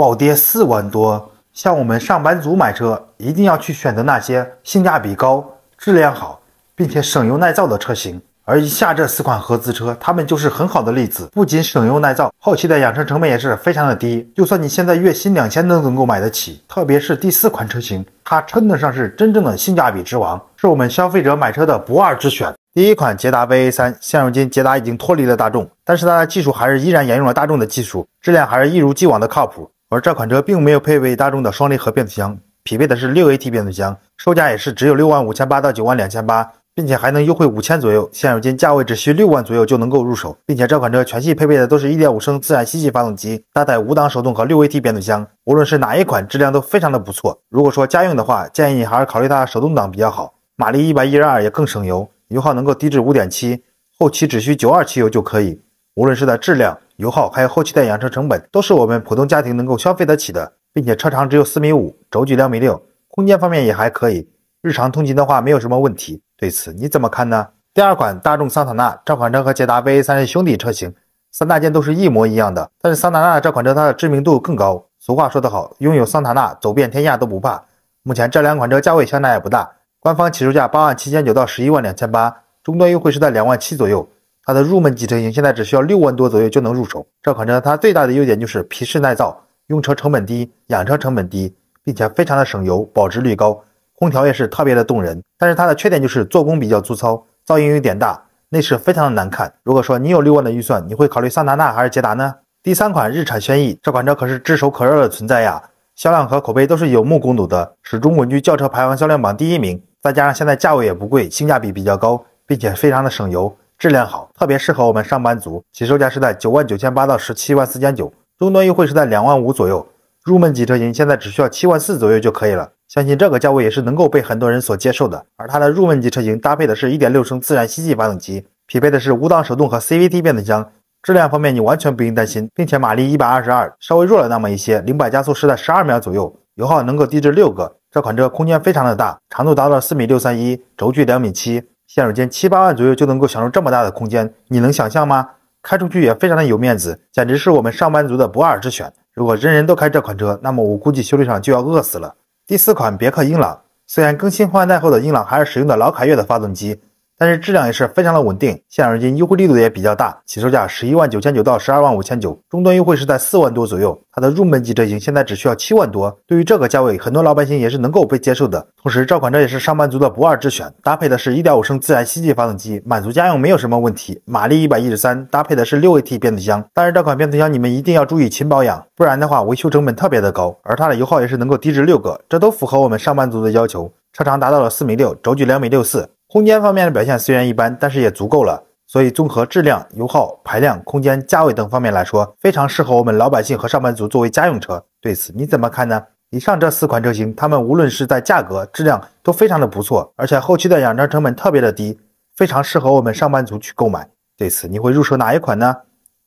暴跌四万多，像我们上班族买车，一定要去选择那些性价比高、质量好，并且省油耐造的车型。而以下这四款合资车，它们就是很好的例子，不仅省油耐造，后期的养车成本也是非常的低。就算你现在月薪两千，都能够买得起。特别是第四款车型，它称得上是真正的性价比之王，是我们消费者买车的不二之选。第一款捷达 V A 三，现如今捷达已经脱离了大众，但是它的技术还是依然沿用了大众的技术，质量还是一如既往的靠谱。而这款车并没有配备大众的双离合变速箱，匹配的是六 AT 变速箱，售价也是只有六万五千八到九万两千八，并且还能优惠五千左右。现如今价位只需六万左右就能够入手，并且这款车全系配备的都是一点五升自然吸气发动机，搭载五档手动和六 AT 变速箱，无论是哪一款质量都非常的不错。如果说家用的话，建议你还是考虑它手动挡比较好，马力一百一十二也更省油，油耗能够低至五点七，后期只需九二汽油就可以。无论是在质量、油耗，还有后期的养车成本，都是我们普通家庭能够消费得起的，并且车长只有四米五，轴距两米六，空间方面也还可以，日常通勤的话没有什么问题。对此你怎么看呢？第二款大众桑塔纳，这款车和捷达 V 三是兄弟车型，三大件都是一模一样的，但是桑塔纳这款车它的知名度更高。俗话说得好，拥有桑塔纳走遍天下都不怕。目前这两款车价位相差也不大，官方起售价八万七千九到十一万两千八，终端优惠是在两万七左右。它的入门级车型现在只需要六万多左右就能入手。这款车它最大的优点就是皮实耐造，用车成本低，养车成本低，并且非常的省油，保值率高，空调也是特别的动人。但是它的缺点就是做工比较粗糙，噪音有点大，内饰非常的难看。如果说你有六万的预算，你会考虑桑塔纳还是捷达呢？第三款日产轩逸，这款车可是炙手可热的存在呀，销量和口碑都是有目共睹的，始终稳居轿车排行销量榜第一名。再加上现在价位也不贵，性价比比较高，并且非常的省油。质量好，特别适合我们上班族。起售价是在九万九千八到十七万四千九，终端优惠是在两万五左右。入门级车型现在只需要七万四左右就可以了，相信这个价位也是能够被很多人所接受的。而它的入门级车型搭配的是一点六升自然吸气发动机，匹配的是五档手动和 CVT 变速箱，质量方面你完全不用担心，并且马力一百二十二，稍微弱了那么一些，零百加速是在十二秒左右，油耗能够低至六个。这款车空间非常的大，长度达到四米六三一，轴距两米七。现如今七八万左右就能够享受这么大的空间，你能想象吗？开出去也非常的有面子，简直是我们上班族的不二之选。如果人人都开这款车，那么我估计修理厂就要饿死了。第四款别克英朗，虽然更新换代后的英朗还是使用的老凯越的发动机。但是质量也是非常的稳定，现如今优惠力度也比较大，起售价十一万九千九到十二万五千九，终端优惠是在四万多左右，它的入门级车型现在只需要七万多，对于这个价位，很多老百姓也是能够被接受的。同时，这款车也是上班族的不二之选，搭配的是一点五升自然吸气发动机，满足家用没有什么问题，马力一百一十三，搭配的是六 AT 变速箱。但是这款变速箱你们一定要注意勤保养，不然的话维修成本特别的高。而它的油耗也是能够低至六个，这都符合我们上班族的要求。车长达到了四米六，轴距两米六四。空间方面的表现虽然一般，但是也足够了。所以综合质量、油耗、排量、空间、价位等方面来说，非常适合我们老百姓和上班族作为家用车。对此你怎么看呢？以上这四款车型，它们无论是在价格、质量都非常的不错，而且后期的养车成本特别的低，非常适合我们上班族去购买。对此你会入手哪一款呢？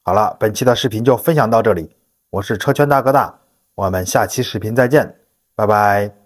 好了，本期的视频就分享到这里，我是车圈大哥大，我们下期视频再见，拜拜。